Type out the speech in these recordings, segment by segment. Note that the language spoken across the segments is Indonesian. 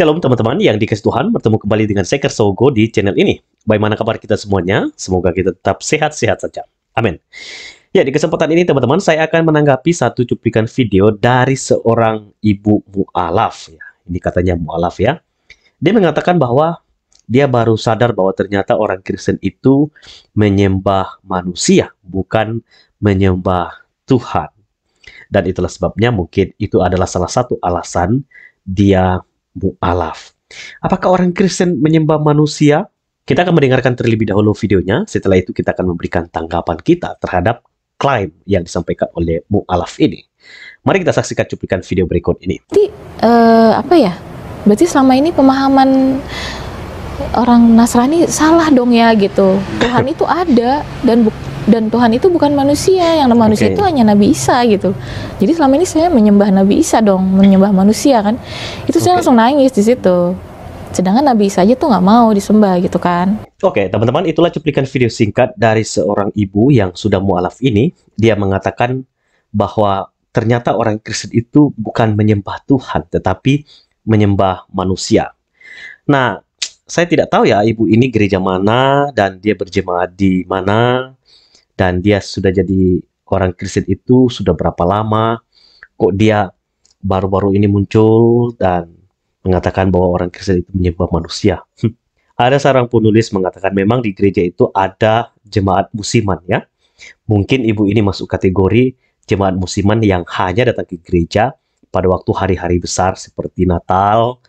Shalom teman-teman yang dikasih Tuhan, bertemu kembali dengan saya Kersogo di channel ini. Bagaimana kabar kita semuanya? Semoga kita tetap sehat-sehat saja. Amin. Ya, di kesempatan ini teman-teman saya akan menanggapi satu cuplikan video dari seorang ibu mu'alaf. Ya, ini katanya mu'alaf ya. Dia mengatakan bahwa dia baru sadar bahwa ternyata orang Kristen itu menyembah manusia, bukan menyembah Tuhan. Dan itulah sebabnya mungkin itu adalah salah satu alasan dia mu'alaf. Apakah orang Kristen menyembah manusia? Kita akan mendengarkan terlebih dahulu videonya, setelah itu kita akan memberikan tanggapan kita terhadap klaim yang disampaikan oleh mu'alaf ini. Mari kita saksikan cuplikan video berikut ini. Tapi uh, eh, apa ya? Berarti selama ini pemahaman orang Nasrani salah dong ya gitu. Tuhan itu ada dan dan Tuhan itu bukan manusia, yang manusia okay. itu hanya Nabi Isa gitu. Jadi selama ini saya menyembah Nabi Isa dong, menyembah manusia kan. Itu okay. saya langsung nangis di situ. Sedangkan Nabi Isa aja tuh nggak mau disembah gitu kan. Oke, okay, teman-teman, itulah cuplikan video singkat dari seorang ibu yang sudah mualaf ini. Dia mengatakan bahwa ternyata orang Kristen itu bukan menyembah Tuhan, tetapi menyembah manusia. Nah, saya tidak tahu ya ibu ini gereja mana dan dia berjemaat di mana dan dia sudah jadi orang Kristen itu sudah berapa lama kok dia baru-baru ini muncul dan mengatakan bahwa orang Kristen itu menyembah manusia. Hmm. ada seorang penulis mengatakan memang di gereja itu ada jemaat musiman ya. Mungkin ibu ini masuk kategori jemaat musiman yang hanya datang ke gereja pada waktu hari-hari besar seperti Natal,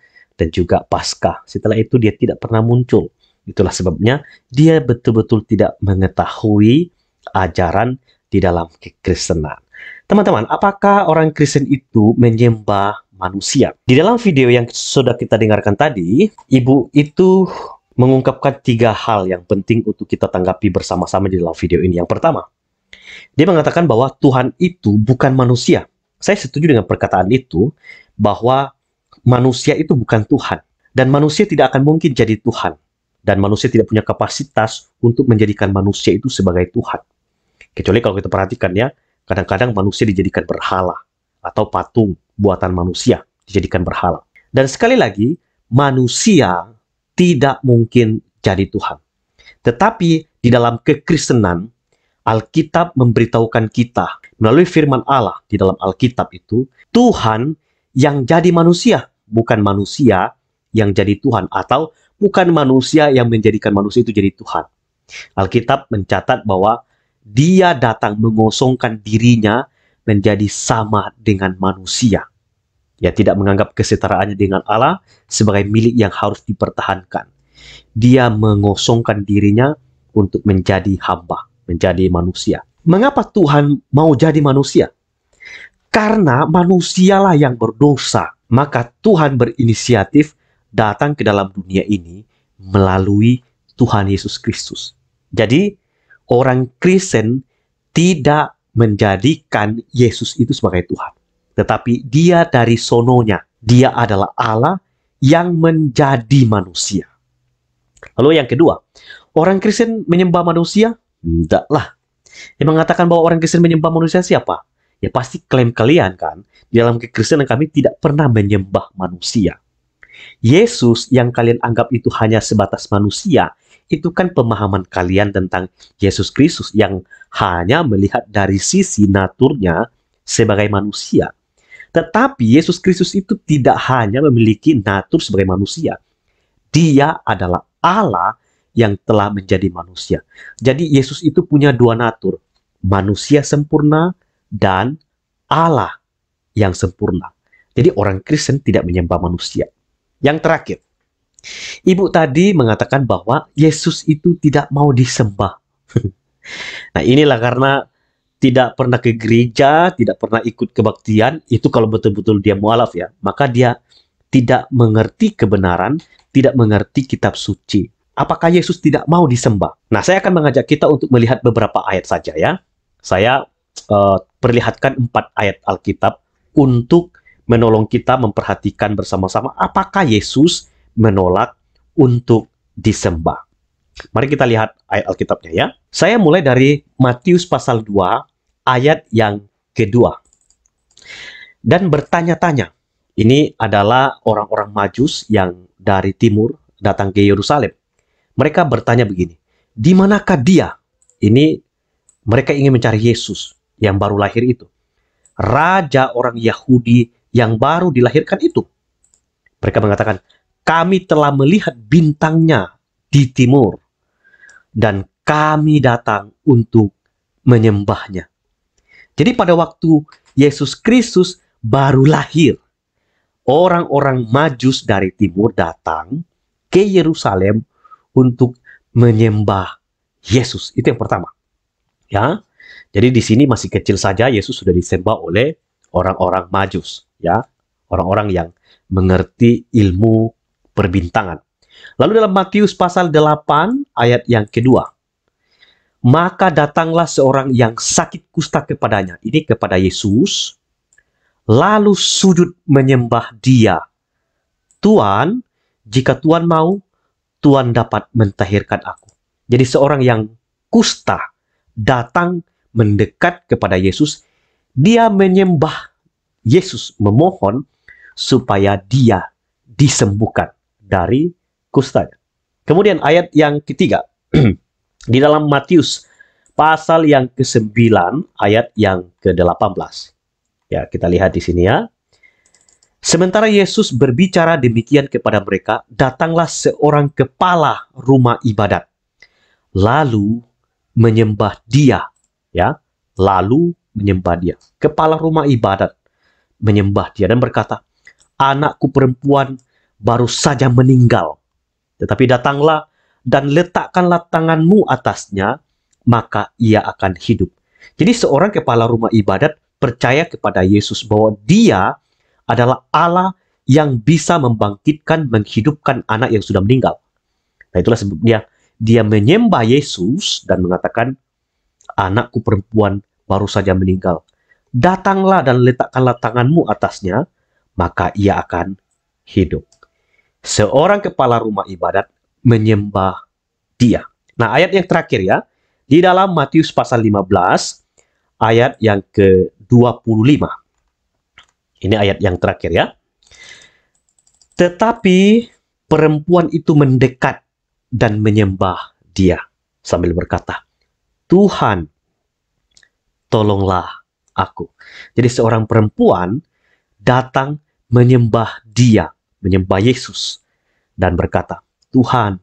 dan juga pasca, Setelah itu dia tidak pernah muncul. Itulah sebabnya dia betul-betul tidak mengetahui ajaran di dalam kekristenan. Teman-teman, apakah orang Kristen itu menyembah manusia? Di dalam video yang sudah kita dengarkan tadi, ibu itu mengungkapkan tiga hal yang penting untuk kita tanggapi bersama-sama di dalam video ini. Yang pertama, dia mengatakan bahwa Tuhan itu bukan manusia. Saya setuju dengan perkataan itu bahwa manusia itu bukan Tuhan. Dan manusia tidak akan mungkin jadi Tuhan. Dan manusia tidak punya kapasitas untuk menjadikan manusia itu sebagai Tuhan. Kecuali kalau kita perhatikan ya, kadang-kadang manusia dijadikan berhala atau patung buatan manusia dijadikan berhala. Dan sekali lagi, manusia tidak mungkin jadi Tuhan. Tetapi di dalam kekristenan, Alkitab memberitahukan kita melalui firman Allah di dalam Alkitab itu, Tuhan yang jadi manusia bukan manusia yang jadi Tuhan atau bukan manusia yang menjadikan manusia itu jadi Tuhan. Alkitab mencatat bahwa dia datang mengosongkan dirinya menjadi sama dengan manusia. Ia tidak menganggap kesetaraannya dengan Allah sebagai milik yang harus dipertahankan. Dia mengosongkan dirinya untuk menjadi hamba, menjadi manusia. Mengapa Tuhan mau jadi manusia? Karena manusialah yang berdosa maka Tuhan berinisiatif datang ke dalam dunia ini melalui Tuhan Yesus Kristus. Jadi, orang Kristen tidak menjadikan Yesus itu sebagai Tuhan, tetapi dia dari sononya, dia adalah Allah yang menjadi manusia. Lalu yang kedua, orang Kristen menyembah manusia? Tidaklah. Yang mengatakan bahwa orang Kristen menyembah manusia siapa? ya pasti klaim kalian kan, di dalam kekristenan kami tidak pernah menyembah manusia. Yesus yang kalian anggap itu hanya sebatas manusia, itu kan pemahaman kalian tentang Yesus Kristus yang hanya melihat dari sisi naturnya sebagai manusia. Tetapi Yesus Kristus itu tidak hanya memiliki natur sebagai manusia. Dia adalah Allah yang telah menjadi manusia. Jadi Yesus itu punya dua natur, manusia sempurna dan Allah yang sempurna. Jadi orang Kristen tidak menyembah manusia. Yang terakhir, ibu tadi mengatakan bahwa Yesus itu tidak mau disembah. nah inilah karena tidak pernah ke gereja, tidak pernah ikut kebaktian, itu kalau betul-betul dia mualaf ya, maka dia tidak mengerti kebenaran, tidak mengerti kitab suci. Apakah Yesus tidak mau disembah? Nah, saya akan mengajak kita untuk melihat beberapa ayat saja ya. Saya uh, perlihatkan empat ayat Alkitab untuk menolong kita memperhatikan bersama-sama apakah Yesus menolak untuk disembah. Mari kita lihat ayat Alkitabnya ya. Saya mulai dari Matius pasal 2 ayat yang kedua. Dan bertanya-tanya. Ini adalah orang-orang Majus yang dari timur datang ke Yerusalem. Mereka bertanya begini, di manakah dia? Ini mereka ingin mencari Yesus yang baru lahir itu. Raja orang Yahudi yang baru dilahirkan itu. Mereka mengatakan, kami telah melihat bintangnya di timur. Dan kami datang untuk menyembahnya. Jadi pada waktu Yesus Kristus baru lahir, orang-orang majus dari timur datang ke Yerusalem untuk menyembah Yesus. Itu yang pertama. Ya. Jadi di sini masih kecil saja Yesus sudah disembah oleh orang-orang Majus, ya, orang-orang yang mengerti ilmu perbintangan. Lalu dalam Matius pasal 8 ayat yang kedua, maka datanglah seorang yang sakit kusta kepadanya, ini kepada Yesus, lalu sujud menyembah dia. Tuhan, jika Tuhan mau, Tuhan dapat mentahirkan aku. Jadi seorang yang kusta datang mendekat kepada Yesus, dia menyembah Yesus, memohon supaya dia disembuhkan dari kusta. Kemudian ayat yang ketiga, di dalam Matius pasal yang ke-9 ayat yang ke-18. Ya, kita lihat di sini ya. Sementara Yesus berbicara demikian kepada mereka, datanglah seorang kepala rumah ibadat, lalu menyembah dia ya, lalu menyembah dia. Kepala rumah ibadat menyembah dia dan berkata, "Anakku perempuan baru saja meninggal, tetapi datanglah dan letakkanlah tanganmu atasnya, maka ia akan hidup." Jadi seorang kepala rumah ibadat percaya kepada Yesus bahwa dia adalah Allah yang bisa membangkitkan, menghidupkan anak yang sudah meninggal. Nah itulah sebabnya dia menyembah Yesus dan mengatakan, anakku perempuan baru saja meninggal. Datanglah dan letakkanlah tanganmu atasnya, maka ia akan hidup. Seorang kepala rumah ibadat menyembah dia. Nah, ayat yang terakhir ya, di dalam Matius pasal 15 ayat yang ke-25. Ini ayat yang terakhir ya. Tetapi perempuan itu mendekat dan menyembah dia sambil berkata, Tuhan, tolonglah aku. Jadi seorang perempuan datang menyembah dia, menyembah Yesus dan berkata, "Tuhan,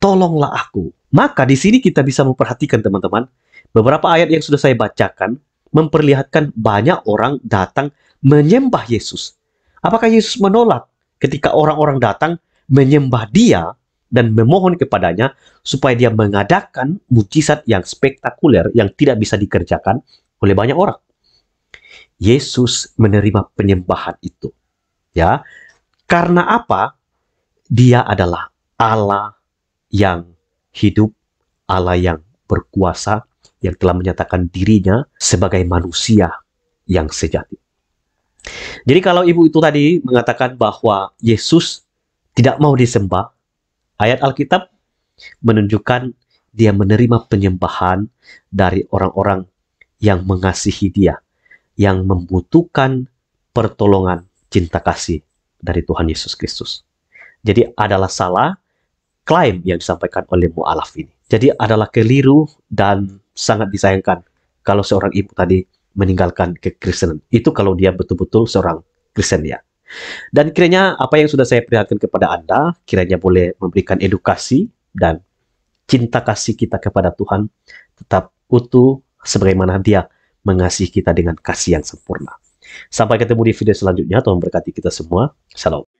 tolonglah aku." Maka di sini kita bisa memperhatikan teman-teman, beberapa ayat yang sudah saya bacakan memperlihatkan banyak orang datang menyembah Yesus. Apakah Yesus menolak ketika orang-orang datang menyembah dia dan memohon kepadanya supaya dia mengadakan mujizat yang spektakuler yang tidak bisa dikerjakan oleh banyak orang. Yesus menerima penyembahan itu. Ya. Karena apa? Dia adalah Allah yang hidup, Allah yang berkuasa yang telah menyatakan dirinya sebagai manusia yang sejati. Jadi kalau ibu itu tadi mengatakan bahwa Yesus tidak mau disembah, Ayat Alkitab menunjukkan dia menerima penyembahan dari orang-orang yang mengasihi dia, yang membutuhkan pertolongan cinta kasih dari Tuhan Yesus Kristus. Jadi adalah salah klaim yang disampaikan oleh mu'alaf ini. Jadi adalah keliru dan sangat disayangkan kalau seorang ibu tadi meninggalkan kekristenan. Itu kalau dia betul-betul seorang Kristen ya. Dan kiranya apa yang sudah saya perlihatkan kepada Anda, kiranya boleh memberikan edukasi dan cinta kasih kita kepada Tuhan tetap utuh sebagaimana dia mengasihi kita dengan kasih yang sempurna. Sampai ketemu di video selanjutnya. Tuhan berkati kita semua. Salam.